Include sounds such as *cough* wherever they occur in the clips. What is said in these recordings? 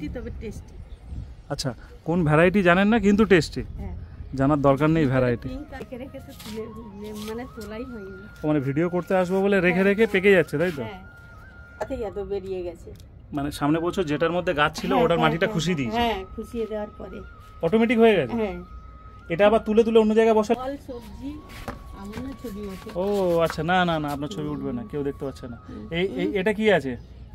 মিষ্টি তবে টেস্টি আচ্ছা কোন ভ্যারাইটি জানেন না কিন্তু টেস্টি হ্যাঁ। জানার দরকার নেই ভ্যারাইটি মানে তোলাই হয়নি মানে ভিডিও করতে আসবো বলে হ্যাঁ, রেখে রেখে হ্যাঁ, পেকে যাচ্ছে তাই তো বেরিয়ে গেছে মানে সামনে বছর যেটার মধ্যে গাছ ছিল ওটার মাটিটা খুশি দিয়েছে হ্যাঁ খুশিয়ে দেওয়ার পরে অটোমেটিক হয়ে গেছে হ্যাঁ এটা আবার তুলে তুলে অন্য জায়গায় বসা ফল সবজি ও আচ্ছা না না না আপনার ছবি উঠবে না কেউ দেখতে পাচ্ছে না এই এটা কি আছে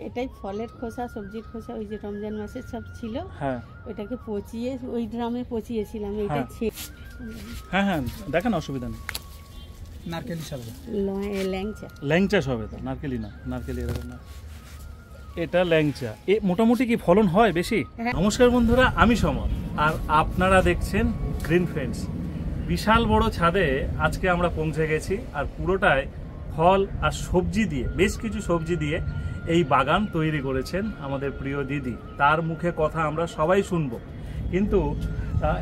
এটাই ফলের খোসা সবজির খোসা ওই যে রমজান মাসে সব ছিল হ্যাঁ পচিয়ে ওই ড্রামে পচিয়েছিলাম হ্যাঁ। এটা হ্যাঁ হ্যাঁ দেখেন অসুবিধা নেই নারকেলি সবে ল্যাংচা ল্যাংচা সবে তো নারকেলি না নারকেলি এরকম না এটা ল্যাংচা এ মোটামুটি কি ফলন হয় বেশি হ্যাঁ। নমস্কার বন্ধুরা আমি সমর আর আপনারা দেখছেন গ্রিন ফ্রেন্ডস বিশাল বড় ছাদে আজকে আমরা পৌঁছে গেছি আর পুরোটায় ফল আর সবজি দিয়ে বেশ কিছু সবজি দিয়ে এই বাগান তৈরি করেছেন আমাদের প্রিয় দিদি তার মুখে কথা আমরা সবাই শুনব কিন্তু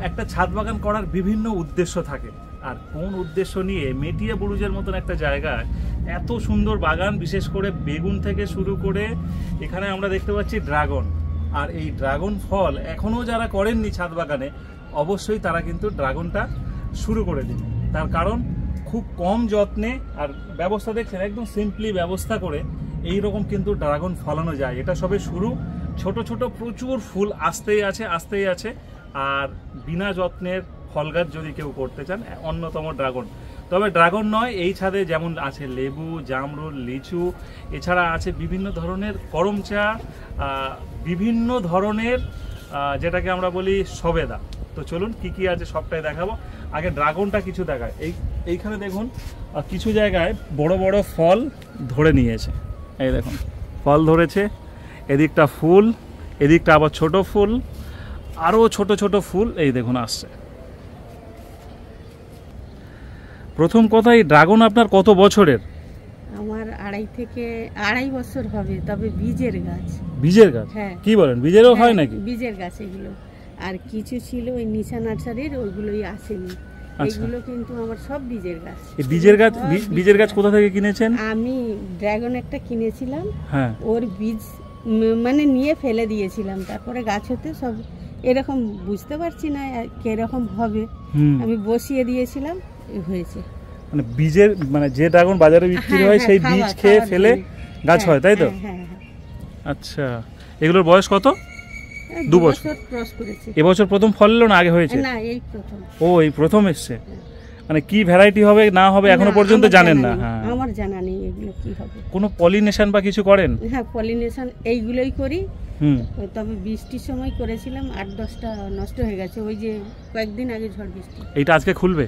একটা ছাদ বাগান করার বিভিন্ন উদ্দেশ্য থাকে আর কোন উদ্দেশ্য নিয়ে মেটিয়া বুরুজের মতন একটা জায়গায় এত সুন্দর বাগান বিশেষ করে বেগুন থেকে শুরু করে এখানে আমরা দেখতে পাচ্ছি ড্রাগন আর এই ড্রাগন ফল এখনও যারা করেননি ছাদ বাগানে অবশ্যই তারা কিন্তু ড্রাগনটা শুরু করে দিন তার কারণ খুব কম যত্নে আর ব্যবস্থা দেখছেন একদম সিম্পলি ব্যবস্থা করে এই রকম কিন্তু ড্রাগন ফলানো যায় এটা সবে শুরু ছোট ছোট প্রচুর ফুল আসতেই আছে আসতেই আছে আর বিনা যত্নের ফল গাছ যদি কেউ করতে চান অন্যতম ড্রাগন তবে ড্রাগন নয় এই ছাদে যেমন আছে লেবু জামরুল লিচু এছাড়া আছে বিভিন্ন ধরনের করম চা বিভিন্ন ধরনের যেটাকে আমরা বলি সবেদা তো চলুন কি কি আছে সবটাই দেখাবো আগে ড্রাগনটা কিছু দেখায় এই এইখানে দেখুন কিছু জায়গায় বড় বড় ফল ধরে নিয়েছে এই দেখুন ফল ধরেছে এদিকটা ফুল এদিকটা আবার ছোট ফুল আরও ছোট ছোট ফুল এই দেখুন আসছে প্রথম কথা এই ড্রাগন আপনার কত বছরের আমার আড়াই থেকে আড়াই বছর হবে তবে বীজের গাছ বীজের গাছ হ্যাঁ কি বলেন বীজেরও হয় হ্যাঁ, নাকি বীজের গাছ এগুলো আর কিছু ছিল ওই নিশা নার্সারির ওইগুলোই আসেনি আচ্ছা। এগুলো কিন্তু আমার সব বীজের গাছ এই বীজের গাছ বীজের গাছ কোথা থেকে কিনেছেন আমি ড্রাগন একটা কিনেছিলাম হ্যাঁ ওর বীজ মানে নিয়ে ফেলে দিয়েছিলাম তারপরে গাছ হতে সব এরকম বুঝতে পারছি না কিরকম হবে আমি বসিয়ে দিয়েছিলাম হয়েছে মানে বীজের মানে যে ড্রাগন বাজারে বিক্রি হ্যাঁ, হয় হ্যাঁ, সেই বীজ খেয়ে ফেলে গাছ হয় হ্যাঁ, তাই তো আচ্ছা এগুলোর বয়স কত এবছর প্রথম ফল না আগে হয়েছে ও এই প্রথম এসছে মানে কি ভ্যারাইটি হবে না হবে এখনো পর্যন্ত জানেন না হ্যাঁ আমার জানা নেই এগুলো কি হবে কোনো পলিনেশন বা কিছু করেন হ্যাঁ পলিনেশন এইগুলোই করি হুম তবে বৃষ্টির সময় করেছিলাম আট দশটা নষ্ট হয়ে গেছে ওই যে কয়েকদিন আগে ঝড় বৃষ্টি এইটা আজকে খুলবে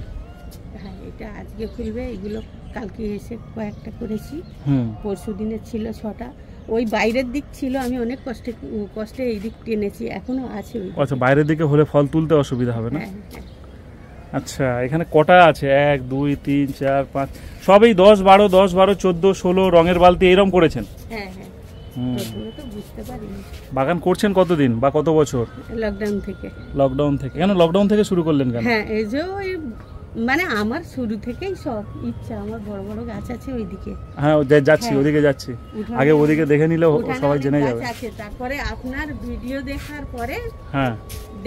হ্যাঁ এটা আজকে খুলবে এগুলো কালকে এসে কয়েকটা করেছি হুম পরশু দিনে ছিল ছটা ওই বাইরের দিক ছিল আমি অনেক কষ্টে কষ্টে এই দিক টেনেছি এখনো আছে আচ্ছা বাইরের দিকে হলে ফল তুলতে অসুবিধা হবে না হ্যাঁ, হ্যাঁ। আচ্ছা এখানে কটা আছে এক দুই তিন চার পাঁচ সবই দশ বারো দশ বারো চোদ্দ ষোলো রঙের বালতি এরম করেছেন হ্যাঁ, বাগান করছেন কতদিন বা কত বছর লকডাউন থেকে লকডাউন থেকে কেন লকডাউন থেকে শুরু করলেন কেন হ্যাঁ এই যে ওই মানে আমার শুরু থেকেই সব ইচ্ছা আমার বড় বড় গাছ আছে ওইদিকে হ্যাঁ যাচ্ছি হ্যাঁ। ওদিকে যাচ্ছি আগে ওদিকে দেখে নিলে সবাই জেনে যাবে আছে তারপরে আপনার ভিডিও দেখার পরে হ্যাঁ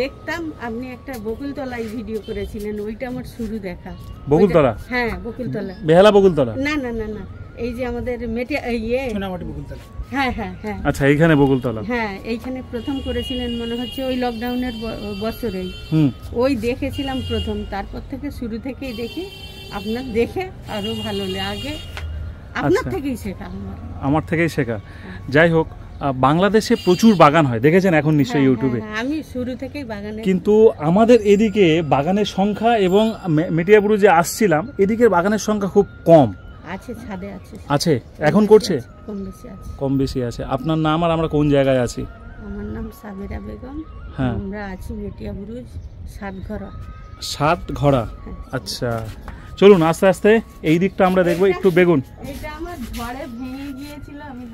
দেখতাম আপনি একটা বকুলতলায় ভিডিও করেছিলেন ওইটা আমার শুরু দেখা বকুলতলা হ্যাঁ বকুলতলা বেহালা বকুলতলা না না না না এই যে আমাদের মেটে ইয়ে হ্যাঁ হ্যাঁ হ্যাঁ আচ্ছা এইখানে বকুলতলা হ্যাঁ এইখানে প্রথম করেছিলেন মনে হচ্ছে ওই লকডাউনের বছরেই ওই দেখেছিলাম প্রথম তারপর থেকে শুরু থেকেই দেখি আপনার দেখে আরো ভালো লাগে আপনার আচ্ছা। থেকেই শেখা আমার থেকেই শেখা হ্যাঁ। যাই হোক বাংলাদেশে প্রচুর বাগান হয় দেখেছেন এখন নিশ্চয়ই হ্যাঁ, ইউটিউবে হ্যাঁ, আমি শুরু থেকেই বাগানে কিন্তু আমাদের এদিকে বাগানের সংখ্যা এবং মেটিয়াপুরু যে আসছিলাম এদিকে বাগানের সংখ্যা খুব কম আছে ছাদে আছে আছে এখন করছে কম বেশি আছে আপনার নাম আর আমরা কোন জায়গায় আছি আমার নাম সাবেরা বেগম হ্যাঁ আমরা আছি মেটিয়া সাত ঘরা হ্যাঁ। আচ্ছা চলুন আস্তে আস্তে এই দিকটা আমরা দেখবো একটু বেগুন এটা আমার ঝড়ে ভেঙে গিয়েছিল আমি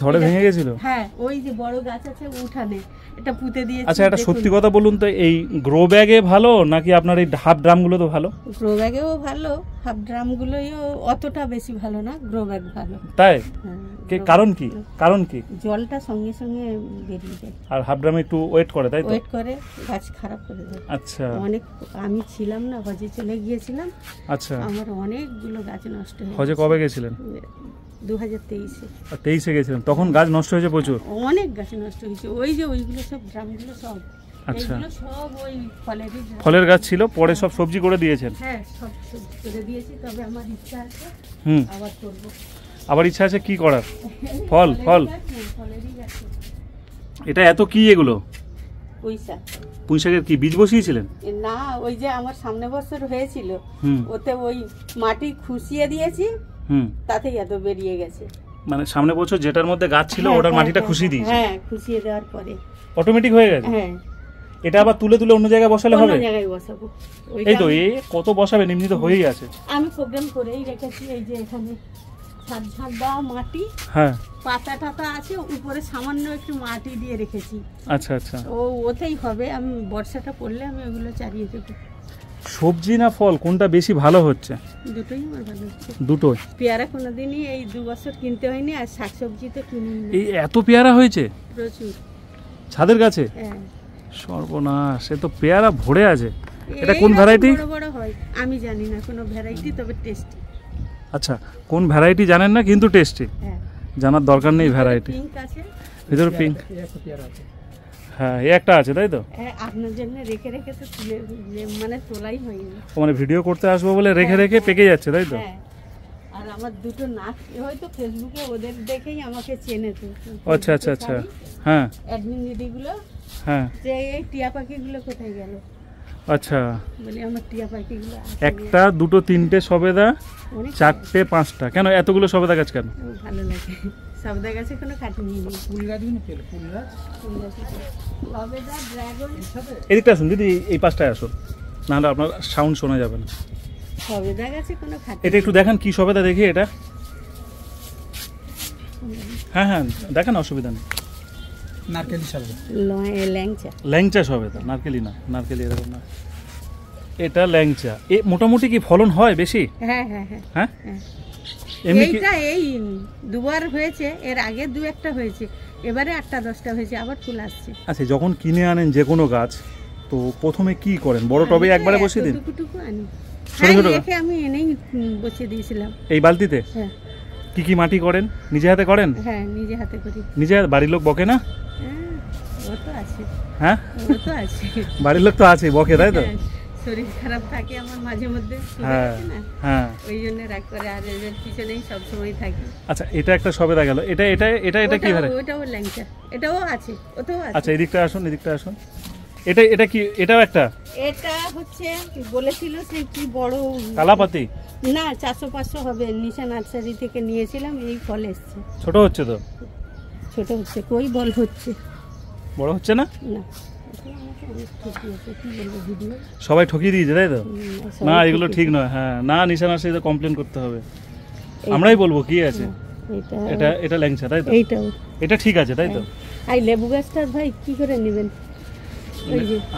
ঝড়ে ভেঙে গেছিল হ্যাঁ ওই যে বড় গাছ আছে উঠানে এটা পুঁতে দিয়েছি আচ্ছা এটা সত্যি কথা বলুন তো এই গ্রো ব্যাগে ভালো নাকি আপনার এই হাফ ড্রামগুলো তো ভালো গ্রো ব্যাগেও ভালো হাফ ড্রামগুলোইও অতটা বেশি ভালো না গ্রো ব্যাগ ভালো তাই হ্যাঁ, কে কারণ কি কারণ কি জলটা সঙ্গে সঙ্গে বেরিয়ে হাফ ড্রামে একটু ওয়েট করে তাই ওয়েট করে গাছ খারাপ করে দেয় আচ্ছা অনেক আমি ছিলাম না হজে চলে গিয়েছিলাম আচ্ছা আমার অনেকগুলো গাছ নষ্ট হজে কবে গেছিলেন 2023 এ 23 তেইশে গেছিল করেছিলেন তখন গাছ নষ্ট হয়েছে প্রচুর অনেক গাছ নষ্ট হয়েছে ওই যে ওইগুলো সব ড্রামগুলো সব আচ্ছা সব ওই ফলের গাছ ছিল পরে সব হ্যাঁ। সবজি করে দিয়েছেন হ্যাঁ সব সবজি করে দিয়েছি তবে আমার ইচ্ছা আছে হুম আবার করব আবার ইচ্ছা আছে কি করার ফল ফল এটা এত কি এগুলো পয়সা পুঁইশাকের কি বীজ বসিয়েছিলেন না ওই যে আমার সামনে বছর হয়েছিল ওতে ওই মাটি খুশিয়ে দিয়েছি হুম তাতেই এত বেরিয়ে গেছে মানে সামনে বছর যেটার মধ্যে গাছ ছিল হ্যাঁ, ওটার হ্যাঁ, মাটিটা হ্যাঁ, খুশি দিয়েছে হ্যাঁ খুশিয়ে দেওয়ার পরে অটোমেটিক হয়ে গেছে হ্যাঁ এটা আবার তুলে তুলে অন্য জায়গায় বসালে হবে জায়গায় বসাবো এই তো কত বসাবে নিম্নিত হয়েই আছে আমি প্রোগ্রাম করেই রেখেছি এই যে এখানে ছাদ ছাদ বা মাটি হ্যাঁ পাতা টাতা আছে উপরে সামান্য একটু মাটি দিয়ে রেখেছি আচ্ছা আচ্ছা ও ওতেই হবে আমি বর্ষাটা পড়লে আমি ওগুলো চারিয়ে দেবো সবজি না ফল কোনটা বেশি ভালো হচ্ছে দুটোই পেয়ারা কোনোদিনই এই দু বছর কিনতে হয়নি আর শাকসবজি তো এই এত পেয়ারা হয়েছে প্রচুর ছাদের কাছে হ্যাঁ। সর্বনাশ সে তো পেয়ারা ভরে আছে এটা কোন ভ্যারাইটি বড় আমি জানি না কোন ভ্যারাইটি তবে টেস্টি আচ্ছা কোন ভ্যারাইটি জানেন না কিন্তু টেস্টি হ্যাঁ। জানার দরকার নেই ভ্যারাইটি ভিতরে পিঙ্ক পেয়ারা আছে হ্যাঁ এই একটা আছে তাই তো হ্যাঁ, আপনার মানে মানে ভিডিও করতে আসবো বলে রেখে রেখে হ্যাঁ, পেকে যাচ্ছে তাই তো হ্যাঁ। আর আমার দুটো হয়তো ফেসবুকে ওদের দেখেই আমাকে আচ্ছা আচ্ছা আচ্ছা হ্যাঁ এই টিয়া পাখিগুলো আচ্ছা মানে আমার টিয়া পাখিগুলো একটা দুটো তিনটে সবেদা চারটে পাঁচটা কেন এতগুলো সবেদা গাছ কেন ভালো লাগে সবদা গাছে কোনো কাটিনি ফুল ফেল ফুল গাছ ফুল গাছ এদিকটা আসুন দিদি এই পাশটায় আসুন নাহলে আপনার সাউন্ড শোনা যাবে না সবেদা গাছে কোনো এটা একটু দেখেন কি সবেদা দেখি এটা হ্যাঁ হ্যাঁ দেখেন অসুবিধা নেই নারকেলি সবেদা ল্যাংচা ল্যাংচা সবেদা নারকেলি না নারকেলি এরকম না এটা ল্যাংচা এ মোটামুটি কি ফলন হয় বেশি হ্যাঁ হ্যাঁ হ্যাঁ হ্যাঁ, হ্যাঁ। এইটা এই দুবার হয়েছে এর আগে দু একটা হয়েছে এবারে আটটা দশটা হয়েছে আবার ফুল আসছে আচ্ছা যখন কিনে আনেন যে কোনো গাছ তো প্রথমে কি করেন বড় টবে একবারে বসিয়ে দিন হ্যাঁ, আমি এনেই বসিয়ে দিয়েছিলাম এই বালতিতে হ্যাঁ কি কি মাটি করেন নিজে হাতে করেন হ্যাঁ নিজে হাতে করি নিজে বাড়ির লোক বকে না হ্যাঁ, ও হ্যাঁ বাড়ির লোক তো আছে বকে তাই তো হ্যাঁ, শরীর খারাপ থাকে আমার মাঝে মধ্যে হ্যাঁ, হ্যাঁ ওই জন্য রাগ করে আর এর পিছনেই সব সময় থাকি আচ্ছা এটা একটা সবে গেল এটা এটা এটা এটা কি ধরে ওটাও ল্যাংচা এটাও আছে ওটাও আছে আচ্ছা এদিকটা আসুন এদিকটা আসুন এটা এটা কি এটাও একটা এটা হচ্ছে বলেছিল সে কি বড় কালাপাতি না চারশো পাঁচশো হবে নিশা নার্সারি থেকে নিয়েছিলাম এই ফল এসছে ছোট হচ্ছে তো ছোট হচ্ছে কই বল হচ্ছে বড় হচ্ছে না না সবাই ঠকিয়ে দিয়েছে তাই তো না এগুলো ঠিক নয় হ্যাঁ না নিশান আসে তো কমপ্লেন করতে হবে আমরাই বলবো কি আছে হ্যাঁ, এটা এটা ল্যাংচা তাই তো এটা ঠিক আছে তাই তো হ্যাঁ। আই লেবু গাছটা ভাই কি করে নেবেন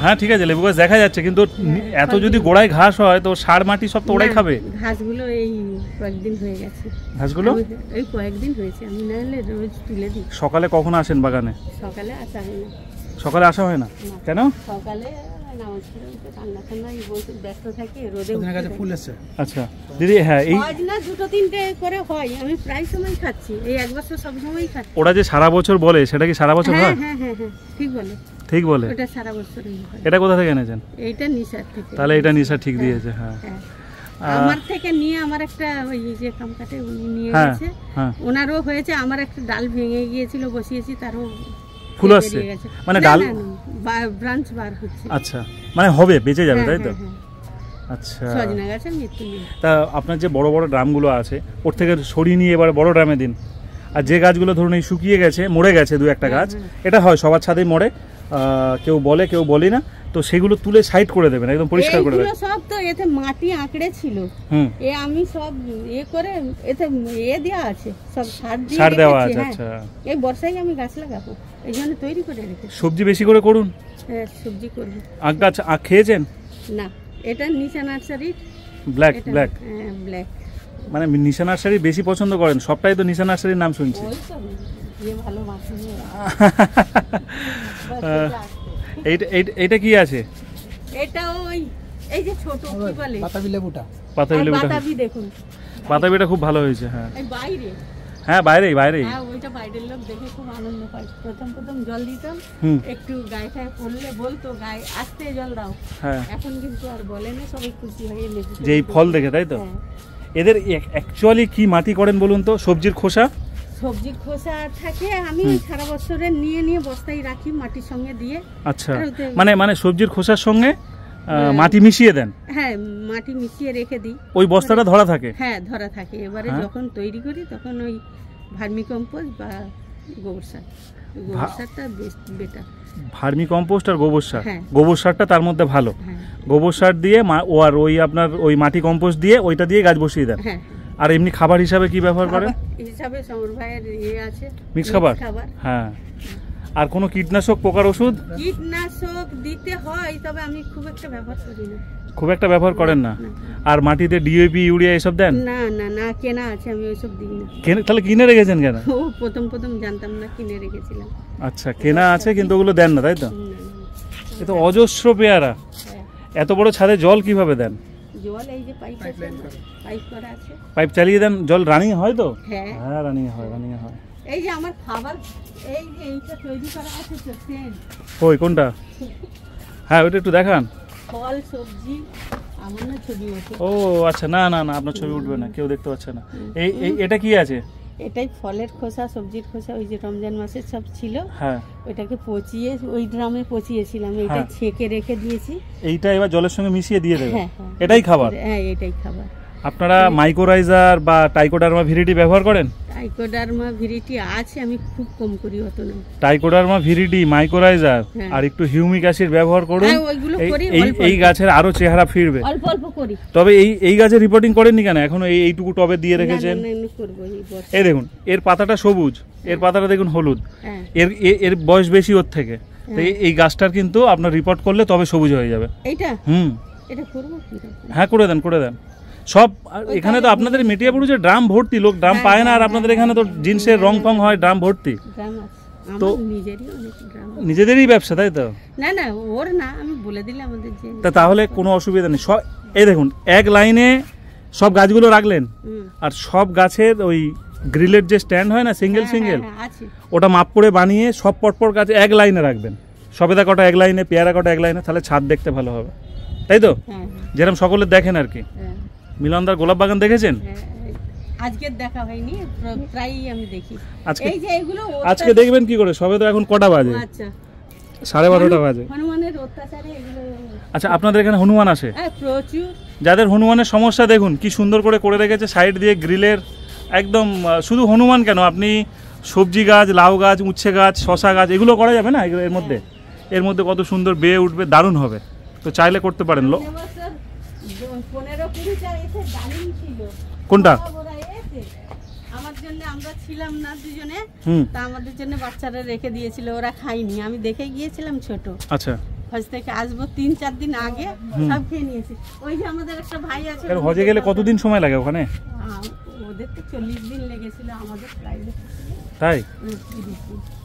হ্যাঁ ঠিক আছে লেবু গাছ দেখা যাচ্ছে কিন্তু হ্যাঁ, এত যদি গোড়ায় ঘাস হয় তো সার মাটি সব তো ওড়াই খাবে ঘাসগুলো এই কয়েকদিন হয়ে গেছে ঘাসগুলো এই কয়েকদিন হয়েছে আমি না রোজ তুলে দিই সকালে কখন আসেন বাগানে সকালে আসা হয় না সকালে আসা হয় না কেন সকালে এই আচ্ছা, হ্যাঁ, দুটো তিনটে করে হয় আমি প্রায় সময় খাচ্ছি এই ওরা যে সারা বছর বলে সেটা কি সারা বছর হ্যাঁ, হ্যাঁ, ঠিক বলে ঠিক বলে এটা কোথা থেকে এনেছেন এইটা নিশা তাহলে এটা নিশা ঠিক দিয়েছে হ্যাঁ আমার থেকে নিয়ে আমার একটা ওই যে কামকাটে উনি ওনারও হয়েছে আমার একটা ডাল ভেঙে গিয়েছিল বসিয়েছি তারও ফুল আসছে মানে ডাল ব্রাঞ্চ বার হচ্ছে আচ্ছা মানে হবে বেঁচে যাবে হ্যাঁ, তাই তো হ্যাঁ, হ্যাঁ। আচ্ছা তা আপনার যে বড় বড় ড্রামগুলো আছে ওর থেকে সরিয়ে নিয়ে এবার বড় ড্রামে দিন আর যে গাছগুলো ধরুন এই শুকিয়ে গেছে মরে গেছে দু একটা গাছ এটা হয় সবার ছাদেই মরে কেউ বলে কেউ বলে না তো সেগুলো তুলে সাইড করে দেবেন একদম পরিষ্কার করে দেবেন সব তো এতে মাটি আঁকড়ে ছিল এ আমি সব এ করে এতে এ দেওয়া আছে সব সার দিয়ে সার দেওয়া আছে আচ্ছা এই বর্ষায় আমি গাছ লাগাবো তৈরি করে সবজি বেশি করে করুন হ্যাঁ সবজি করব আচ্ছা, খেয়েছেন না এটা নিশা নার্সারি ব্ল্যাক ব্ল্যাক হ্যাঁ, ব্ল্যাক মানে নিশা নার্সারি বেশি পছন্দ করেন সবটাই তো নিশা নার্সারির নাম শুনছি *laughs* এইটা কি আছে এটা ওই এই যে ছোট কি বলে পাতাবি লেবুটা পাতাবি লেবুটা পাতাবি দেখুন পাতাবিটা খুব ভালো হয়েছে হ্যাঁ বাইরে হ্যাঁ বাইরেই বাইরেই হ্যাঁ ওইটা বাইরের লোক দেখে খুব আনন্দ প্রথম প্রথম জল দিতাম একটু গায়ে পড়লে বলতো গায়ে আস্তে জল দাও হ্যাঁ এখন কিন্তু আর বলে না সবাই খুশি হয়ে যে এই ফল দেখে তাই তো হ্যাঁ। এদের অ্যাকচুয়ালি কি মাটি করেন বলুন তো সবজির খোসা সবজির খোসা থাকে আমি সারা বছরে নিয়ে নিয়ে বস্তায় রাখি মাটির সঙ্গে দিয়ে আচ্ছা মানে মানে সবজির খোসার সঙ্গে মাটি মিশিয়ে দেন হ্যাঁ মাটি মিশিয়ে রেখে দিই ওই বস্তাটা মানে- ধরা থাকে হ্যাঁ ধরা থাকে এবারে হ্যাঁ। যখন তৈরি করি তখন ওই ভার্মিকম্পোস্ট বা গোবর সার গোবর সারটা বেটার ভার্মি কম্পোস্ট আর গোবর সার হ্যাঁ। গোবর সারটা তার মধ্যে ভালো হ্যাঁ। গোবর সার দিয়ে ও আর ওই আপনার ওই মাটি কম্পোস্ট দিয়ে ওইটা দিয়ে গাছ বসিয়ে দেন আর এমনি খাবার হিসাবে কি ব্যবহার করেন হিসাবে সমর ভাইয়ের ইয়ে আছে মিক্স খাবার হ্যাঁ আর কোনো কীটনাশক পোকার ওষুধ কীটনাশক দিতে হয় তবে আমি খুব একটা ব্যবহার করি না খুব একটা ব্যবহার করেন না আর মাটিতে ডিএপি ইউরিয়া এসব দেন না না না কেনা আছে আমি ওইসব দিই না কেন তাহলে কিনে রেখেছেন কেন ও প্রথম প্রথম জানতাম না কিনে রেখেছিলাম আচ্ছা কেনা আছে কিন্তু ওগুলো দেন না তাই তো এ তো অজস্র পেয়ারা হ্যাঁ। এত বড় ছাদে জল কিভাবে দেন জল এই যে পাইপ পাইপ করা আছে পাইপ চালিয়ে দেন জল রানিং হয় তো হ্যাঁ, হ্যাঁ রানিং হয় রানিং হয় এই যে আমার খাবার এই যে এইটা তৈরি করা আছে তো ওই কোনটা হ্যাঁ ওটা একটু দেখান ফল সবজি ও আচ্ছা না না না আপনার ছবি উঠবে না কেউ দেখতে পাচ্ছে না এই এটা কি আছে এটাই ফলের খোসা সবজির খোসা ওই যে রমজান মাসের সব ছিল হ্যাঁ ওইটাকে পচিয়ে ওই ড্রামে পচিয়েছিলাম এটা হ্যাঁ। ছেঁকে রেখে দিয়েছি এইটা এবার জলের সঙ্গে মিশিয়ে দিয়ে দেবে হ্যাঁ, হ্যাঁ। এটাই খাবার হ্যাঁ এটাই খাবার আপনারা মাইক্রোরাইজার বা টাইকোডার্মা ভিরিটি ব্যবহার করেন টাইকোডার্মা ভিরিটি আছে আমি খুব কম করি অত না টাইকোডার্মা ভিরিটি মাইকোরাইজার আর একটু হিউমিক অ্যাসিড ব্যবহার করুন হ্যাঁ, এই এই গাছের আরো চেহারা ফিরবে অল্প অল্প করি তবে এই এই গাছের রিপোর্টিং করেননি কেন এখনো এই এইটুকু টবে দিয়ে রেখেছেন এই দেখুন এর পাতাটা সবুজ হ্যাঁ। এর পাতাটা দেখুন হলুদ হ্যাঁ। এর এর বয়স বেশি ওর থেকে এই গাছটার কিন্তু আপনার রিপোর্ট করলে তবে সবুজ হয়ে যাবে এইটা হুম এটা করব হ্যাঁ করে দেন করে দেন সব এখানে তো আপনাদের মেটিয়াপুর যে ড্রাম ভর্তি লোক ড্রাম হ্যাঁ, পায় না আর হ্যাঁ, আপনাদের হ্যাঁ, এখানে তো জিন্সের রং ফং হয় ড্রাম ভর্তি তো নিজেদেরই ব্যবসা তাই তো না না ওর না আমি বলে দিলাম আমাদের যে তা তাহলে কোনো অসুবিধা নেই সব এই দেখুন এক লাইনে সব গাছগুলো রাখলেন আর সব গাছের ওই গ্রিলের যে স্ট্যান্ড হয় না সিঙ্গেল সিঙ্গেল ওটা মাপ করে বানিয়ে সব পরপর গাছ এক লাইনে রাখবেন সবেদা কটা এক লাইনে পেয়ারা কটা এক লাইনে তাহলে ছাদ দেখতে ভালো হবে তাই তো যেরকম সকলে দেখেন আর কি মিলনদার গোলাপ বাগান দেখেছেন হ্যাঁ, আজকে দেখা হয়নি প্রায়ই আমি দেখি আজকে এই যে এগুলো আজকে দেখবেন কি করে সবে তো এখন কটা বাজে আচ্ছা সাড়ে বারোটা বাজে হনুমানের অত্যাচারে এগুলো আচ্ছা আপনাদের এখানে হনুমান আসে হ্যাঁ, প্রচুর যাদের হনুমানের সমস্যা দেখুন কি সুন্দর করে করে রেখেছে সাইড দিয়ে গ্রিলের একদম শুধু হনুমান কেন আপনি সবজি গাছ লাউ গাছ উচ্ছে গাছ শশা গাছ এগুলো করা যাবে না এর মধ্যে হ্যাঁ। এর মধ্যে কত সুন্দর বেয়ে উঠবে দারুণ হবে তো চাইলে করতে পারেন লোক পনেরো কোনটা আমার জন্য আমরা ছিলাম না দুজনে তা আমাদের জন্য বাচ্চারা রেখে দিয়েছিল ওরা খায়নি আমি দেখে গিয়েছিলাম ছোট আচ্ছা থেকে আসবো তিন চার দিন আগে খেয়ে নিয়েছি ওই যে আমাদের একটা ভাই আছে গেলে কতদিন সময় লাগে ওখানে ওদের তো চল্লিশ দিন লেগেছিল আমাদের তাই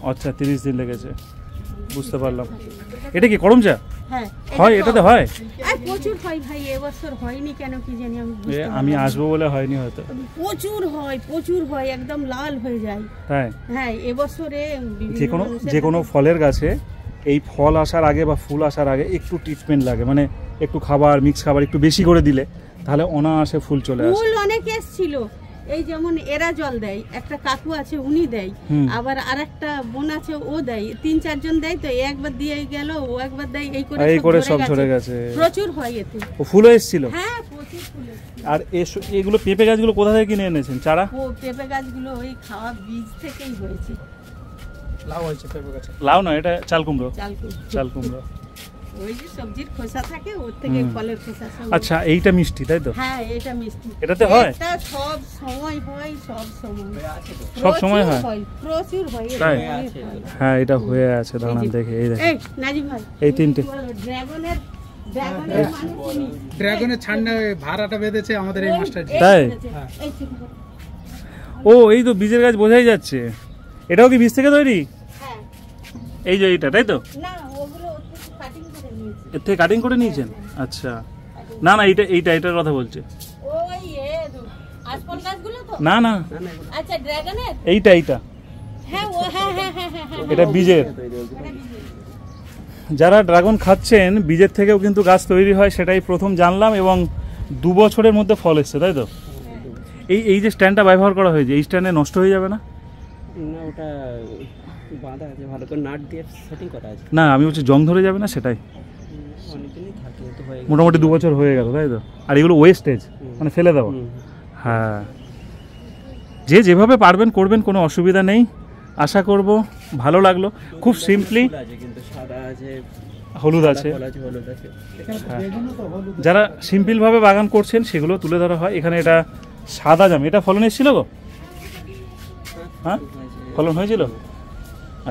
আচ্ছা তিরিশ দিন লেগেছে বুঝতে পারলাম এটা কি করম চা হ্যাঁ, হয় এটাতে হয় হয় হ্যাঁ, ফলের গাছে এই ফল আসার আগে বা ফুল আসার আগে একটু ট্রিটমেন্ট লাগে মানে একটু খাবার মিক্স খাবার একটু বেশি করে দিলে তাহলে অনায়াসে ফুল চলে আসে ফুল অনেক এসছিল এই যেমন এরা জল দেয় একটা কাকু আছে উনি দেয় আবার আর একটা বোন আছে ও দেয় তিন চারজন দেয় তো একবার দিয়ে গেল ও একবার দেয় এই করে এই করে সব ঝরে গেছে প্রচুর হয় এতে ও ফুল এসেছিল হ্যাঁ প্রচুর আর এগুলো পেঁপে গাছগুলো কোথা থেকে কিনে এনেছেন চারা ও পেঁপে গাছগুলো ওই খাওয়া বীজ থেকেই হয়েছে লাউ হয়েছে পেঁপে গাছে লাউ না এটা চাল কুমড়ো চাল কুমড়ো আচ্ছা এইটা মিষ্টি তাই তো হ্যাঁ, এটাতে হয় এটা সব সময় হয় প্রচুর হয় তাই হ্যাঁ এটা হয়ে আছে দাঁড়ান দেখে এই দেখেন এই নাজিম এই তিনটে ড্রাগনের ড্রাগনের মানে ছান্ডা ভাড়াটা বেঁধেছে আমাদের এই মাস্টার তাই হ্যাঁ। ও এই তো বীজের গাছ বোঝাই যাচ্ছে এটাও কি বীজ থেকে তৈরি হ্যাঁ। এই যে এইটা তাই তো না এর থেকে কাটিং করে নিয়েছেন আচ্ছা না না এইটা এইটা এটার কথা বলছে না না আচ্ছা, এইটা এইটা হ্যাঁ, হ্যাঁ, হ্যাঁ, এটা বীজের যারা ড্রাগন খাচ্ছেন বীজের থেকেও কিন্তু গাছ তৈরি হয় সেটাই প্রথম জানলাম এবং দু বছরের মধ্যে ফল এসছে তাই তো এই এই যে স্ট্যান্ডটা ব্যবহার করা হয়েছে এই স্ট্যান্ডে নষ্ট হয়ে যাবে না ওটা বাঁধা আছে ভালো করে নাট দিয়ে সেটিং করা আছে না আমি বলছি জং ধরে যাবে না সেটাই মোটামুটি দু বছর হয়ে গেল তাই তো আর এগুলো ওয়েস্টেজ মানে ফেলে দেওয়া হ্যাঁ যে যেভাবে পারবেন করবেন কোনো অসুবিধা নেই আশা করব ভালো লাগলো খুব সিম্পলি হ্যাঁ। হলুদ আছে যারা সিম্পলভাবে বাগান করছেন সেগুলো তুলে ধরা হয় এখানে এটা সাদা জাম এটা ফলন এসেছিল গো হ্যাঁ ফলন হয়েছিল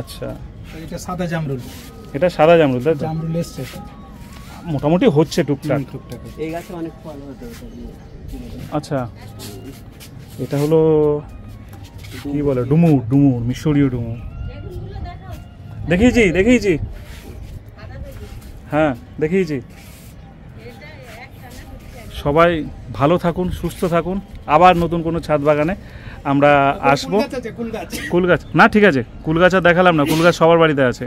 আচ্ছা এটা সাদা জামরুল এটা সাদা জামরুল জামরুল এসছে মোটামুটি হচ্ছে টুকটাক টুকটাক আচ্ছা এটা হলো কি বলে ডুমুর ডুমুর মিশরীয় ডুমুর দেখিয়েছি দেখিয়েছি হ্যাঁ দেখিয়েছি সবাই ভালো থাকুন সুস্থ থাকুন আবার নতুন কোনো ছাদ বাগানে আমরা আসবো কুল গাছ না ঠিক আছে কুলগাছ আর দেখালাম না কুল গাছ সবার বাড়িতে আছে